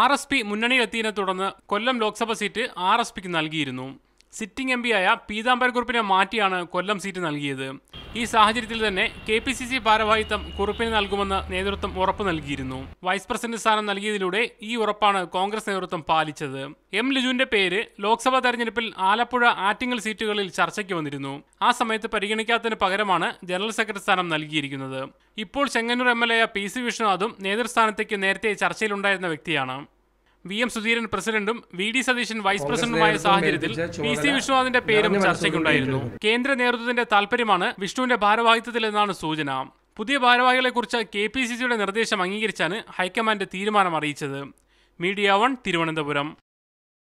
R S P മുന്നണിയിലെത്തിയതിനെ തുടർന്ന് Kollam Lok Sabha seat R S പിക്ക് നൽകിയിരുന്നു സിറ്റിംഗ് എം പിയായ പീതാംബര കുറുപ്പിനെ മാറ്റിയാണ് കൊല്ലം സീറ്റ് നൽകിയത് ഈ സാഹചര്യത്തിൽ തന്നെ കെ പി സി സി ഭാരവാഹിത്വം കുറുപ്പിന് നൽകുമെന്ന് നേതൃത്വം ഉറപ്പ് നൽകിയിരുന്നു വൈസ് പ്രസിഡന്റ് സ്ഥാനം നൽകിയതിലൂടെ ഈ ഉറപ്പാണ് കോൺഗ്രസ് നേതൃത്വം പാലിച്ചത് എം ലിജുവിന്റെ പേര് ലോക്സഭാ തെരഞ്ഞെടുപ്പിൽ ആലപ്പുഴ ആറ്റിങ്ങൽ സീറ്റുകളിൽ ചർച്ചയ്ക്ക് വന്നിരുന്നു ആ സമയത്ത് പരിഗണിക്കാത്തതിന് പകരമാണ് ജനറൽ സെക്രട്ടറി സ്ഥാനം നൽകിയിരിക്കുന്നത് ഇപ്പോൾ Chengannur M L A P C വിശ്വനാഥും നേതൃസ്ഥാനത്തേക്ക് നേരത്തെ ചർച്ചയിലുണ്ടായിരുന്ന വ്യക്തിയാണ് വി എം സുധീരൻ പ്രസിഡന്റും വി ഡി സതീശൻ വൈസ് പ്രസിഡന്റുമായ സാഹചര്യത്തിൽ പി സി വിഷ്ണുനാഥിന്റെ പേരും ചർച്ചയ്ക്കുണ്ടായിരുന്നു കേന്ദ്ര നേതൃത്വത്തിന്റെ താൽപര്യമാണ് വിഷ്ണുവിന്റെ ഭാരവാഹിത്വത്തിലെന്നാണ് സൂചന പുതിയ ഭാരവാഹികളെക്കുറിച്ച് കെ പി സി സിയുടെ നിർദ്ദേശം അംഗീകരിച്ചാണ് ഹൈക്കമാൻഡ് തീരുമാനം അറിയിച്ചത് മീഡിയ വൺ തിരുവനന്തപുരം